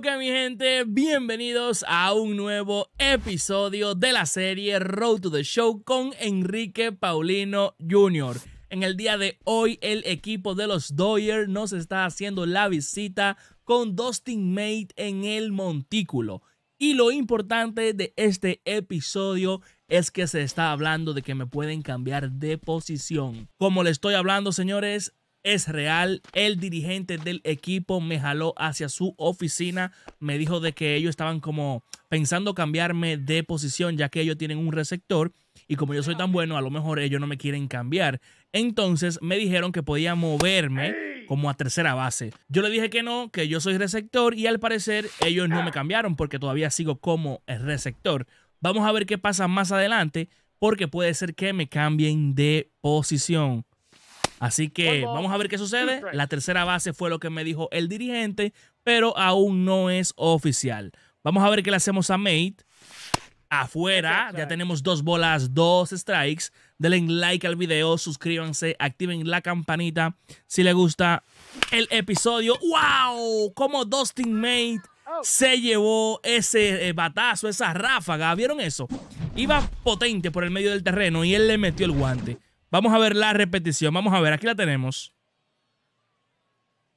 que mi gente, bienvenidos a un nuevo episodio de la serie Road to the Show con Enrique Paulino Jr. En el día de hoy el equipo de los Doyer nos está haciendo la visita con dos teammates en el montículo. Y lo importante de este episodio es que se está hablando de que me pueden cambiar de posición. Como le estoy hablando, señores, es real. El dirigente del equipo me jaló hacia su oficina. Me dijo de que ellos estaban como pensando cambiarme de posición, ya que ellos tienen un receptor. Y como yo soy tan bueno, a lo mejor ellos no me quieren cambiar. Entonces me dijeron que podía moverme como a tercera base. Yo le dije que no, que yo soy receptor y al parecer ellos no me cambiaron porque todavía sigo como receptor. Vamos a ver qué pasa más adelante porque puede ser que me cambien de posición. Así que vamos a ver qué sucede. La tercera base fue lo que me dijo el dirigente, pero aún no es oficial. Vamos a ver qué le hacemos a Mate. Afuera, ya tenemos dos bolas, dos strikes. Denle like al video, suscríbanse, activen la campanita si les gusta el episodio. ¡Wow! Como Dustin Mate oh. se llevó ese eh, batazo, esa ráfaga. ¿Vieron eso? Iba potente por el medio del terreno y él le metió el guante. Vamos a ver la repetición. Vamos a ver, aquí la tenemos.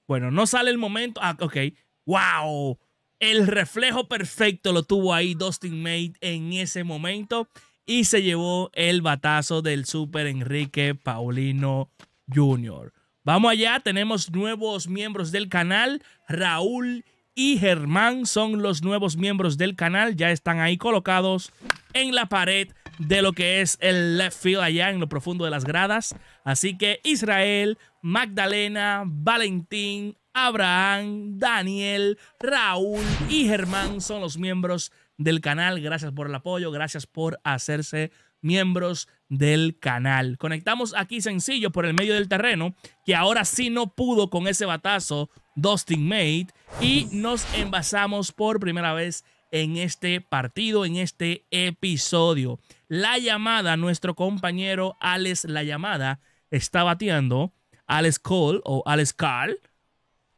Bueno, no sale el momento. Ah, ok. ¡Wow! El reflejo perfecto lo tuvo ahí Dustin May en ese momento y se llevó el batazo del Super Enrique Paulino Jr. Vamos allá, tenemos nuevos miembros del canal. Raúl y Germán son los nuevos miembros del canal. Ya están ahí colocados en la pared de lo que es el left field allá en lo profundo de las gradas. Así que Israel, Magdalena, Valentín, Abraham, Daniel, Raúl y Germán son los miembros del canal. Gracias por el apoyo, gracias por hacerse miembros del canal. Conectamos aquí sencillo por el medio del terreno, que ahora sí no pudo con ese batazo Dustin Mate, y nos envasamos por primera vez en este partido, en este episodio. La llamada, nuestro compañero Alex La Llamada está bateando. Alex Cole o Alex Carl.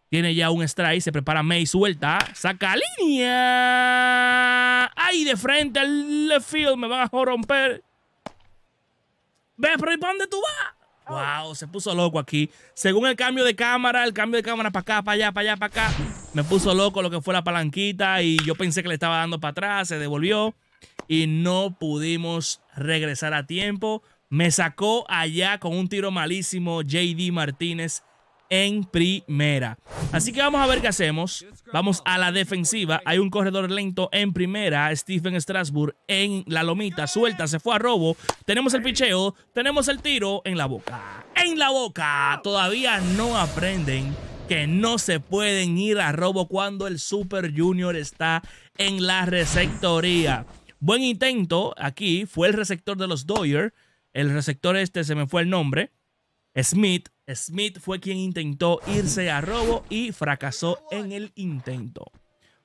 Tiene ya un strike, se prepara May, suelta, saca línea. Ahí de frente al field, me van a romper. Ve, pero ¿y para dónde tú vas? Wow, se puso loco aquí. Según el cambio de cámara, el cambio de cámara para acá, para allá, para allá, para acá, me puso loco lo que fue la palanquita y yo pensé que le estaba dando para atrás, se devolvió y no pudimos regresar a tiempo. Me sacó allá con un tiro malísimo JD Martínez en primera. Así que vamos a ver qué hacemos. Vamos a la defensiva. Hay un corredor lento en primera. Stephen Strasburg en la lomita. Suelta, se fue a robo. Tenemos el picheo. Tenemos el tiro en la boca. En la boca. Todavía no aprenden que no se pueden ir a robo cuando el Super Junior está en la receptoría. Buen intento aquí. Fue el receptor de los Doyer. El receptor este se me fue el nombre. Smith Smith fue quien intentó irse a robo y fracasó en el intento.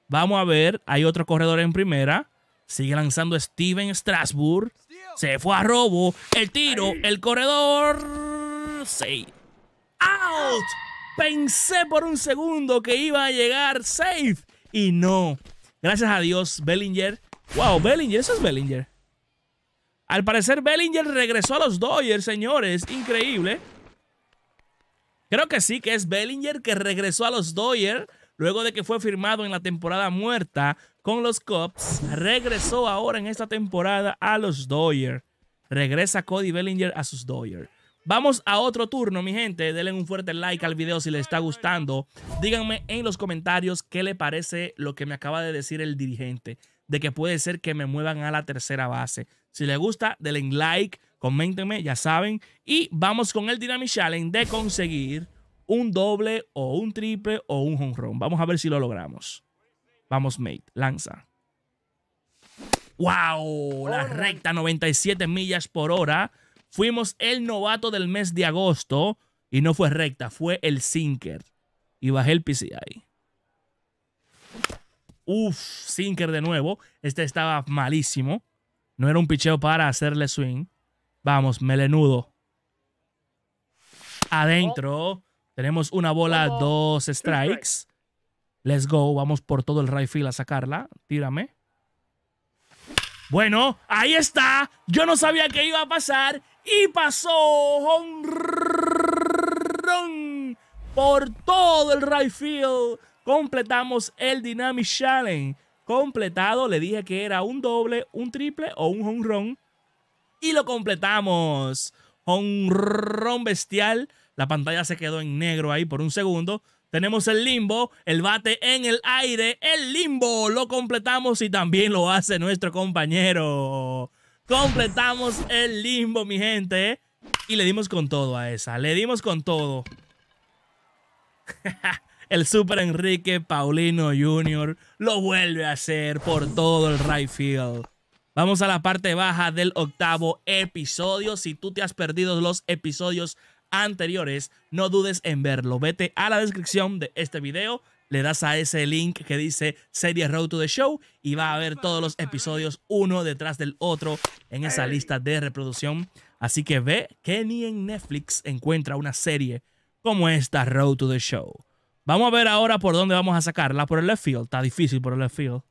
Vamos a ver, hay otro corredor en primera. Sigue lanzando Steven Strasburg. Se fue a robo. El tiro, el corredor. Safe. ¡Out! Pensé por un segundo que iba a llegar safe. Y no. Gracias a Dios, Bellinger. ¡Wow! Bellinger, eso es Bellinger. Al parecer, Bellinger regresó a los Dodgers, señores. Increíble. Creo que sí, que es Bellinger que regresó a los Dodgers luego de que fue firmado en la temporada muerta con los Cubs. Regresó ahora en esta temporada a los Dodgers. Regresa Cody Bellinger a sus Dodgers. Vamos a otro turno, mi gente. Denle un fuerte like al video si les está gustando. Díganme en los comentarios qué le parece lo que me acaba de decir el dirigente, de que puede ser que me muevan a la tercera base. Si les gusta, denle like Coméntenme, ya saben. Y vamos con el Dynamic Challenge de conseguir un doble o un triple o un honrón. Vamos a ver si lo logramos. Vamos, mate. Lanza. ¡Wow! La recta, 97 millas por hora. Fuimos el novato del mes de agosto. Y no fue recta, fue el sinker. Y bajé el ahí. Uf, sinker de nuevo. Este estaba malísimo. No era un picheo para hacerle swing. Vamos, melenudo. Adentro. Oh. Tenemos una bola, oh, oh. dos strikes. Let's go. Vamos por todo el right field a sacarla. Tírame. Bueno, ahí está. Yo no sabía que iba a pasar. Y pasó. Por todo el right field. Completamos el Dynamic Challenge. Completado. Le dije que era un doble, un triple o un home run y lo completamos. ron bestial. La pantalla se quedó en negro ahí por un segundo. Tenemos el limbo, el bate en el aire, el limbo. Lo completamos y también lo hace nuestro compañero. Completamos el limbo, mi gente. Y le dimos con todo a esa. Le dimos con todo. el Super Enrique Paulino Jr. lo vuelve a hacer por todo el right field. Vamos a la parte baja del octavo episodio. Si tú te has perdido los episodios anteriores, no dudes en verlo. Vete a la descripción de este video, le das a ese link que dice Serie Road to the Show y va a ver todos los episodios uno detrás del otro en esa lista de reproducción. Así que ve que ni en Netflix encuentra una serie como esta Road to the Show. Vamos a ver ahora por dónde vamos a sacarla. Por el left field. Está difícil por el left field.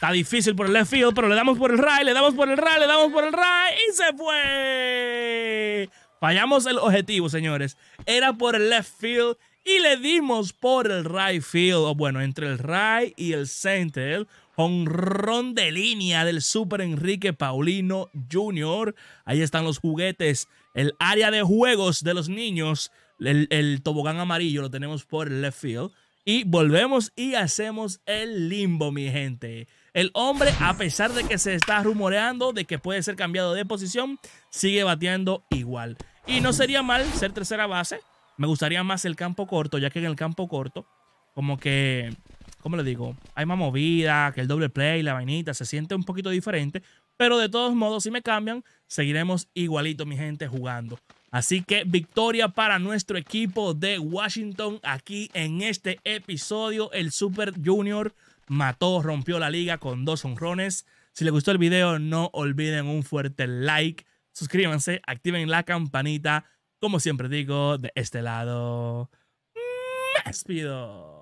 Está difícil por el left field, pero le damos por el right, le damos por el right, le damos por el right, y se fue. Fallamos el objetivo, señores. Era por el left field y le dimos por el right field, o bueno, entre el right y el center. Honrón de línea del Super Enrique Paulino Jr. Ahí están los juguetes, el área de juegos de los niños, el, el tobogán amarillo lo tenemos por el left field. Y volvemos y hacemos el limbo, mi gente. El hombre, a pesar de que se está rumoreando de que puede ser cambiado de posición, sigue bateando igual. Y no sería mal ser tercera base. Me gustaría más el campo corto, ya que en el campo corto, como que, ¿cómo le digo? Hay más movida, que el doble play, la vainita, se siente un poquito diferente. Pero de todos modos, si me cambian, seguiremos igualito, mi gente, jugando. Así que victoria para nuestro equipo de Washington aquí en este episodio, el Super Junior mató, rompió la liga con dos honrones. Si les gustó el video, no olviden un fuerte like, suscríbanse, activen la campanita. Como siempre digo, de este lado, me despido.